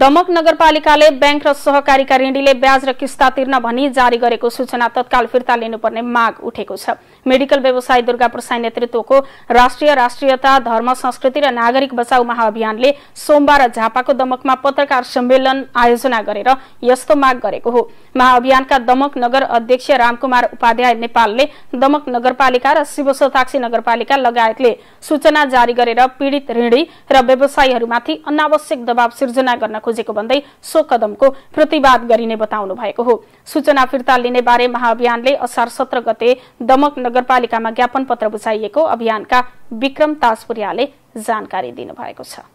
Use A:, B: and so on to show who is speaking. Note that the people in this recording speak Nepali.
A: दमक नगरपालिकाले ब्याङ्क र सहकारीका ऋणीले ब्याज र किस्ता तिर्न भनी जारी गरेको सूचना तत्काल फिर्ता लिनुपर्ने माग उठेको छ मेडिकल व्यवसायी दुर्गा प्रसाई नेतृत्वको राष्ट्रिय राष्ट्रियता धर्म संस्कृति र नागरिक बचाउ महाअभियानले सोमबार झापाको दमकमा पत्रकार सम्मेलन आयोजना गरेर यस्तो माग गरेको हो महाअभियानका दमक नगर अध्यक्ष रामकुमार उपाध्याय नेपालले दमक नगरपालिका र शिव नगरपालिका लगायतले सूचना जारी गरेर पीडित ऋणी र व्यवसायीहरूमाथि अनावश्यक दबाव सिर्जना गर्न खोजेको भन्दै सो कदमको प्रतिवाद गरिने बताउनु भएको हो सूचना फिर्ता लिने बारे महाअभियानले असार सत्र गते दमक नगरपालिकामा ज्ञापन पत्र बुझाइएको अभियानका विक्रम ताजपुरियाले जानकारी दिनुभएको छ